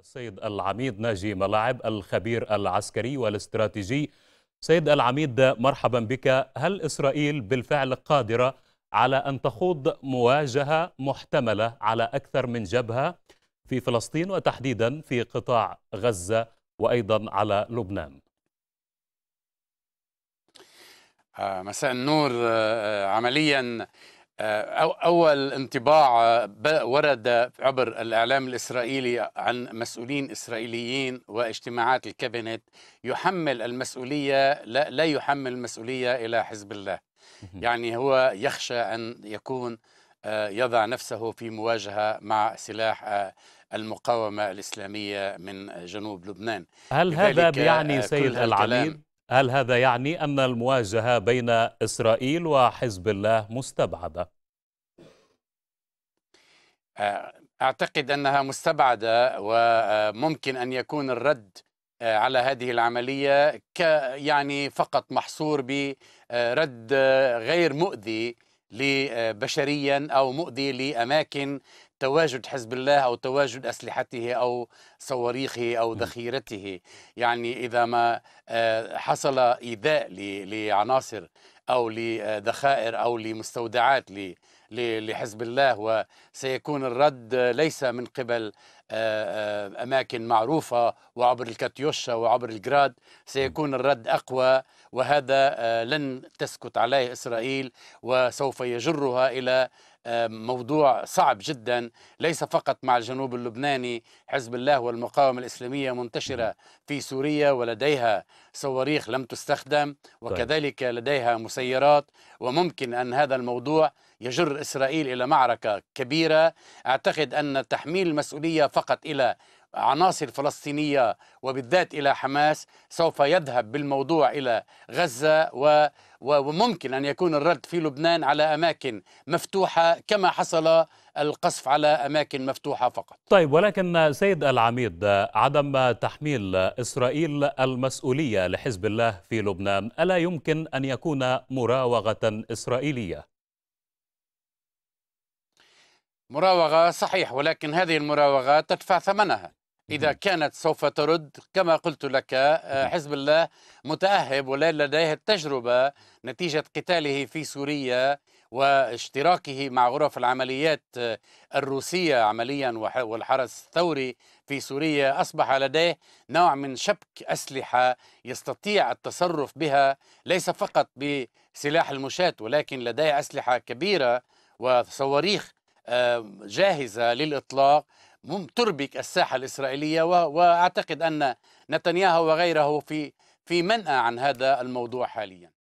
السيد العميد ناجي ملاعب الخبير العسكري والاستراتيجي سيد العميد مرحبا بك هل إسرائيل بالفعل قادرة على أن تخوض مواجهة محتملة على أكثر من جبهة في فلسطين وتحديدا في قطاع غزة وأيضا على لبنان آه، مساء النور آه، آه، عمليا آه، أول انطباع آه، ورد عبر الإعلام الإسرائيلي عن مسؤولين إسرائيليين واجتماعات الكابينت يحمل المسؤولية لا, لا يحمل المسؤولية إلى حزب الله يعني هو يخشى أن يكون آه، يضع نفسه في مواجهة مع سلاح المقاومة الإسلامية من جنوب لبنان هل هذا يعني سيد العليم؟ هل هذا يعني أن المواجهة بين إسرائيل وحزب الله مستبعدة؟ آه، أعتقد أنها مستبعدة وممكن أن يكون الرد آه، على هذه العملية ك يعني فقط محصور برد آه، غير مؤذي لبشريا أو مؤذي لأماكن تواجد حزب الله أو تواجد أسلحته أو صواريخه أو ذخيرته يعني إذا ما آه، حصل إيذاء لعناصر أو لذخائر أو لمستودعات لحزب الله وسيكون الرد ليس من قبل آه، آه، أماكن معروفة وعبر الكاتيوشا وعبر الجراد سيكون الرد أقوى وهذا لن تسكت عليه إسرائيل وسوف يجرها إلى موضوع صعب جدا ليس فقط مع الجنوب اللبناني حزب الله والمقاومة الإسلامية منتشرة في سوريا ولديها صواريخ لم تستخدم طيب. وكذلك لديها مسيرات وممكن أن هذا الموضوع يجر إسرائيل إلى معركة كبيرة أعتقد أن تحميل المسؤولية فقط إلى عناصر فلسطينية وبالذات إلى حماس سوف يذهب بالموضوع إلى غزة و وممكن أن يكون الرد في لبنان على أماكن مفتوحة كما حصل القصف على أماكن مفتوحة فقط طيب ولكن سيد العميد عدم تحميل إسرائيل المسؤولية لحزب الله في لبنان ألا يمكن أن يكون مراوغة إسرائيلية؟ مراوغة صحيح ولكن هذه المراوغات تدفع ثمنها إذا كانت سوف ترد كما قلت لك آه، حزب الله متأهب ولا لديه التجربة نتيجة قتاله في سوريا واشتراكه مع غرف العمليات آه، الروسية عمليا والحرس الثوري في سوريا أصبح لديه نوع من شبك أسلحة يستطيع التصرف بها ليس فقط بسلاح المشاة ولكن لديه أسلحة كبيرة وصواريخ جاهزة للإطلاق تربك الساحة الإسرائيلية وأعتقد أن نتنياهو وغيره في في منأى عن هذا الموضوع حاليا